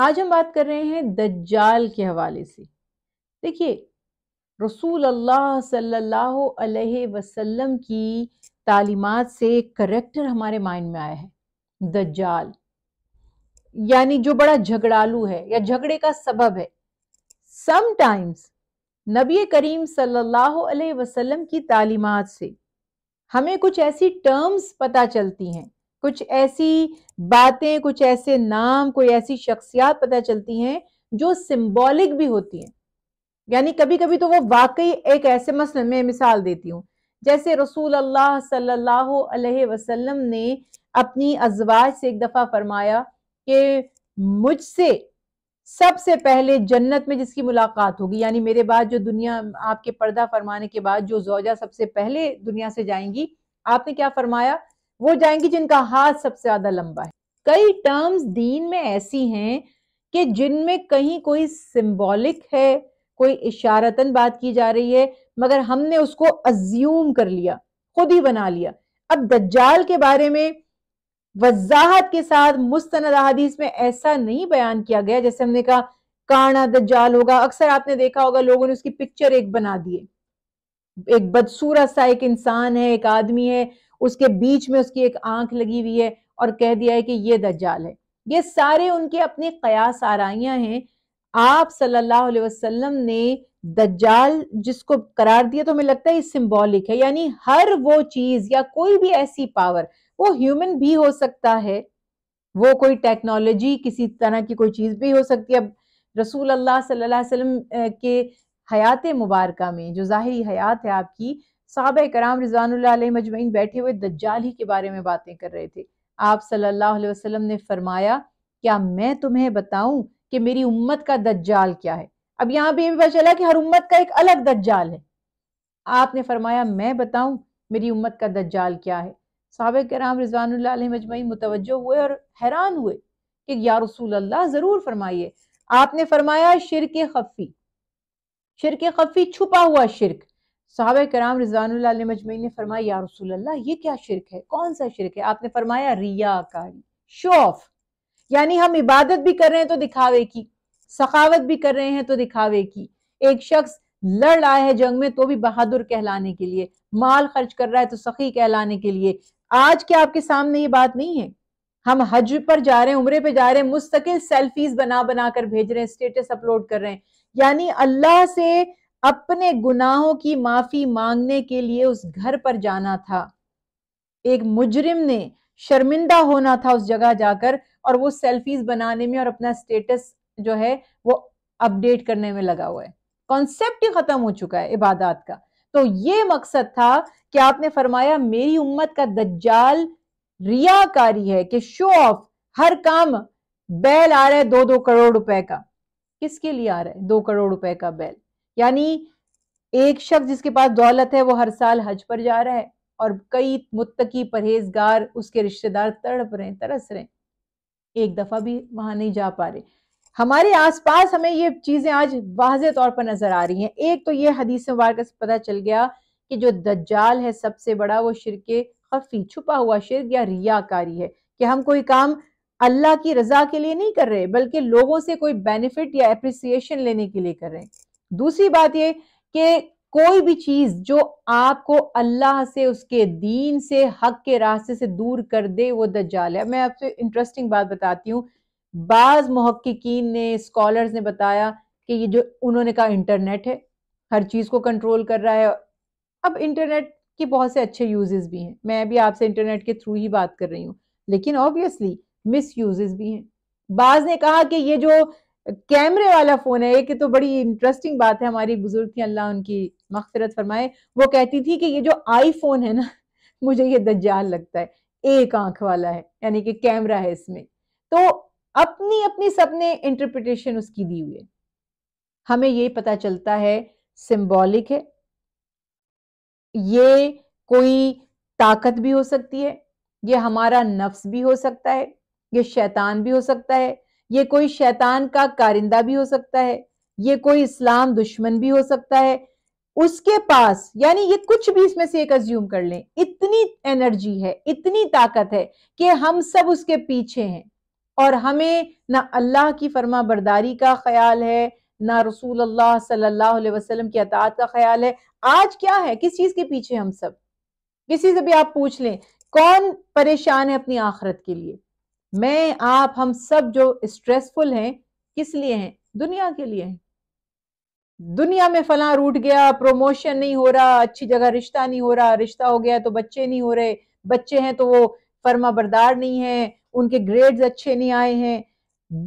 आज हम बात कर रहे हैं दज्जाल के हवाले से देखिए रसूल अल्लाह सल्लल्लाहु अलैहि वसल्लम की तालीमात से करेक्टर हमारे माइंड में आया है दज्जाल यानी जो बड़ा झगड़ालू है या झगड़े का सबब है समटाइम्स नबी करीम सल्लल्लाहु अलैहि वसल्लम की तालीमात से हमें कुछ ऐसी टर्म्स पता चलती हैं कुछ ऐसी बातें कुछ ऐसे नाम कोई ऐसी शख्सियात पता चलती हैं जो सिंबॉलिक भी होती हैं यानी कभी कभी तो वो वाकई एक ऐसे मसल में मिसाल देती हूँ जैसे रसूल अल्लाह सल्लल्लाहु अलैहि वसल्लम ने अपनी अजवाज से एक दफ़ा फरमाया कि मुझसे सबसे पहले जन्नत में जिसकी मुलाकात होगी यानी मेरे बाद जो दुनिया आपके पर्दा फरमाने के बाद जो जोजा सबसे पहले दुनिया से जाएंगी आपने क्या फरमाया वो जाएंगी जिनका हाथ सबसे ज्यादा लंबा है कई टर्म्स दीन में ऐसी हैं कि जिनमें कहीं कोई सिंबॉलिक है कोई इशारतन बात की जा रही है मगर हमने उसको अज्यूम कर लिया खुद ही बना लिया अब दज्जाल के बारे में वजाहत के साथ मुस्तनद अहादीस में ऐसा नहीं बयान किया गया जैसे हमने कहा काना दज्जाल होगा अक्सर आपने देखा होगा लोगों ने उसकी पिक्चर एक बना दी एक बदसूरत सा एक इंसान है एक आदमी है उसके बीच में उसकी एक आंख लगी हुई है और कह दिया है कि ये दज्जाल है ये सारे उनके अपने कयास आराइयां हैं आप सल्लल्लाहु अलैहि वसल्लम ने दज्जाल जिसको करार दिया तो हमें लगता है सिंबॉलिक है यानी हर वो चीज या कोई भी ऐसी पावर वो ह्यूमन भी हो सकता है वो कोई टेक्नोलॉजी किसी तरह की कोई चीज भी हो सकती है अब रसूल अल्लाह सल्लल्लाहु अलैहि वसल्लम के हयात मुबारक में जो जाहिर हयात है आपकी साहब कराम रजान मजमैन बैठे हुए दज्जाल ही के बारे में बातें कर रहे थे आप सल्लल्लाहु अलैहि वसल्लम ने फरमाया क्या मैं तुम्हें बताऊं कि मेरी उम्मत का दज्जाल क्या है अब यहाँ भी पता चला कि हर उम्मत का एक अलग दज्जाल है आपने फरमाया मैं बताऊं मेरी उम्मत का दज्जाल क्या है साहब कराम रिजवान मजमई मुतवजो हुए और हैरान हुए कि या रसूल अल्लाह ज़रूर फरमाइए आपने फरमाया के खफ़ी शिर के खफ़ी छुपा हुआ शिरक साहब कराम रिजवान मजमई ने फरमाया या रसूल अल्लाह ये क्या शिरक है कौन सा शिरक है आपने फरमाया रिया कारी शो ऑफ यानी हम इबादत भी कर रहे हैं तो दिखावे की सखावत भी कर रहे हैं तो दिखावे की एक शख्स लड़ रहा है जंग में तो भी बहादुर कहलाने के लिए माल खर्च कर रहा है तो सखी कहलाने के लिए आज के आपके सामने ये बात नहीं है हम हज पर जा रहे हैं उम्र पे जा रहे हैं मुस्तकिल सेल्फीज बना बना कर भेज रहे हैं स्टेटस अपलोड कर रहे हैं यानी अल्लाह से अपने गुनाहों की माफी मांगने के लिए उस घर पर जाना था एक मुजरिम ने शर्मिंदा होना था उस जगह जाकर और वो सेल्फीज बनाने में और अपना स्टेटस जो है वो अपडेट करने में लगा हुआ है कॉन्सेप्ट ही खत्म हो चुका है इबादत का तो ये मकसद था कि आपने फरमाया मेरी उम्मत का दज्जाल रियाकारी है कि शो ऑफ हर काम बैल आ रहा है दो दो करोड़ रुपए का किसके लिए आ रहा है दो करोड़ रुपए का बैल यानी एक शख्स जिसके पास दौलत है वो हर साल हज पर जा रहा है और कई मुत्तकी परहेजगार उसके रिश्तेदार तड़प रहे तरस रहे एक दफ़ा भी वहां नहीं जा पा रहे हमारे आसपास हमें ये चीज़ें आज वाज तौर पर नज़र आ रही हैं एक तो ये हदीस मुबारक से पता चल गया कि जो दज्जाल है सबसे बड़ा वो शिरके खफी छुपा हुआ शिर या रियाकारी है कि हम कोई काम अल्लाह की रजा के लिए नहीं कर रहे बल्कि लोगों से कोई बेनिफिट या अप्रिसिएशन लेने के लिए कर रहे हैं दूसरी बात ये कि कोई भी चीज जो आपको अल्लाह से उसके दीन से हक के रास्ते से दूर कर दे वो दज्जाल है मैं आपसे इंटरेस्टिंग बात बताती हूँ बाज महक्कीन ने स्कॉलर्स ने बताया कि ये जो उन्होंने कहा इंटरनेट है हर चीज़ को कंट्रोल कर रहा है अब इंटरनेट के बहुत से अच्छे यूजेस भी हैं मैं भी आपसे इंटरनेट के थ्रू ही बात कर रही हूँ लेकिन ऑब्वियसली मिस यूजेस भी हैं बाज ने कहा कि ये जो कैमरे वाला फोन है एक तो बड़ी इंटरेस्टिंग बात है हमारी बुजुर्ग थी अल्लाह उनकी मगफरत फरमाए वो कहती थी कि ये जो आईफोन है ना मुझे ये दज्जाल लगता है एक आंख वाला है यानी कि कैमरा है इसमें तो अपनी अपनी सबने इंटरप्रिटेशन उसकी दी हुई है हमें ये पता चलता है सिंबॉलिक है ये कोई ताकत भी हो सकती है ये हमारा नफ्स भी हो सकता है ये शैतान भी हो सकता है ये कोई शैतान का कारिंदा भी हो सकता है ये कोई इस्लाम दुश्मन भी हो सकता है उसके पास यानी ये कुछ भी इसमें से एक अज्यूम कर लें इतनी एनर्जी है इतनी ताकत है कि हम सब उसके पीछे हैं और हमें ना अल्लाह की फर्मा बरदारी का ख्याल है ना रसूल अल्लाह सल्लल्लाहु अलैहि वसल्लम की अतात का ख्याल है आज क्या है किस चीज़ के पीछे हम सब किसी से भी आप पूछ लें कौन परेशान है अपनी आखरत के लिए मैं आप हम सब जो स्ट्रेसफुल हैं किस लिए हैं दुनिया के लिए हैं दुनिया में फला रूट गया प्रोमोशन नहीं हो रहा अच्छी जगह रिश्ता नहीं हो रहा रिश्ता हो गया तो बच्चे नहीं हो रहे बच्चे हैं तो वो फर्मा बरदार नहीं है उनके ग्रेड्स अच्छे नहीं आए हैं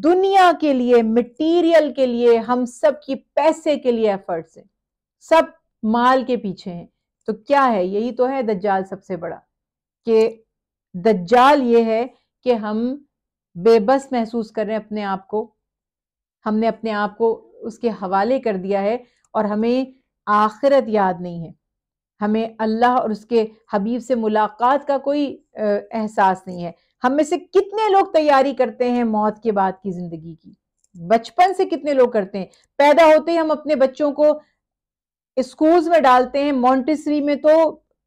दुनिया के लिए मटेरियल के लिए हम सब की पैसे के लिए एफर्ट्स हैं सब माल के पीछे हैं तो क्या है यही तो है दज्जाल सबसे बड़ा कि दज्जाल ये है कि हम बेबस महसूस कर रहे हैं अपने आप को हमने अपने आप को उसके हवाले कर दिया है और हमें आखिरत याद नहीं है हमें अल्लाह और उसके हबीब से मुलाकात का कोई एहसास नहीं है हम में से कितने लोग तैयारी करते हैं मौत के बाद की ज़िंदगी की बचपन से कितने लोग करते हैं पैदा होते ही हम अपने बच्चों को स्कूल्स में डालते हैं मॉन्टेसरी में तो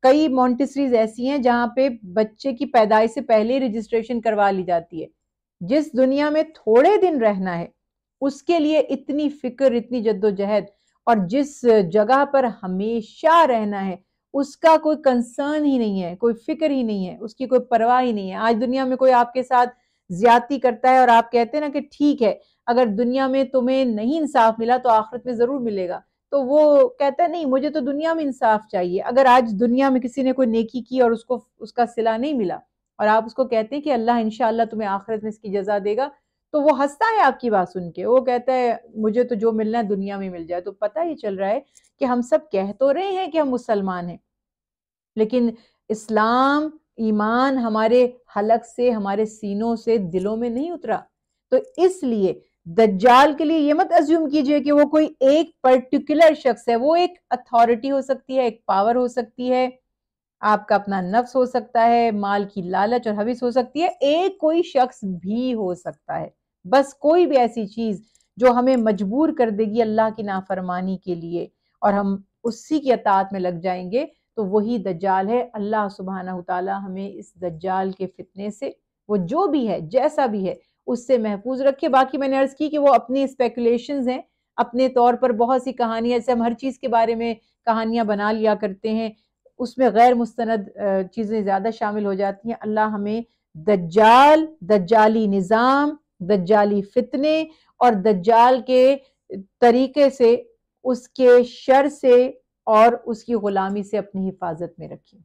कई मॉन्टेसरीज ऐसी हैं जहाँ पे बच्चे की पैदाइश से पहले रजिस्ट्रेशन करवा ली जाती है जिस दुनिया में थोड़े दिन रहना है उसके लिए इतनी फिक्र इतनी जद्दोजहद और जिस जगह पर हमेशा रहना है उसका कोई कंसर्न ही नहीं है कोई फिक्र ही नहीं है उसकी कोई परवाह ही नहीं है आज दुनिया में कोई आपके साथ ज्यादती करता है और आप कहते हैं ना कि ठीक है अगर दुनिया में तुम्हें नहीं इंसाफ मिला तो आखिरत में जरूर मिलेगा तो वो कहता है नहीं मुझे तो दुनिया में इंसाफ चाहिए अगर आज दुनिया में किसी ने कोई नेकी की और उसको उसका सिला नहीं मिला और आप उसको कहते हैं कि अल्लाह इनशाला तुम्हें आखिरत में इसकी जजा देगा तो वो हंसता है आपकी बात सुन के वो कहता है मुझे तो जो मिलना है दुनिया में मिल जाए तो पता ही चल रहा है कि हम सब कह तो रहे हैं कि हम मुसलमान हैं लेकिन इस्लाम ईमान हमारे हलक से हमारे सीनों से दिलों में नहीं उतरा तो इसलिए दज्जाल के लिए ये मत अज्यूम कीजिए कि वो कोई एक पर्टिकुलर शख्स है वो एक अथॉरिटी हो सकती है एक पावर हो सकती है आपका अपना नफ्स हो सकता है माल की लालच और हविस हो सकती है एक कोई शख्स भी हो सकता है बस कोई भी ऐसी चीज जो हमें मजबूर कर देगी अल्लाह की नाफरमानी के लिए और हम उसी की अतात में लग जाएंगे तो वही दज्जाल है अल्लाह सुबहाना ताला हमें इस दज्जाल के फितने से वो जो भी है जैसा भी है उससे महफूज रखे बाकी मैंने अर्ज की कि वो अपनी स्पेकुलेशन हैं अपने तौर पर बहुत सी कहानियाँ जैसे हम हर चीज़ के बारे में कहानियाँ बना लिया करते हैं उसमें गैर मुस्तंद चीज़ें ज़्यादा शामिल हो जाती हैं अल्लाह हमें दज्जाल दज्जाली निज़ाम दज्जाली फितने और दज्जाल के तरीके से उसके शर से और उसकी ग़ुलामी से अपनी हिफाजत में रखें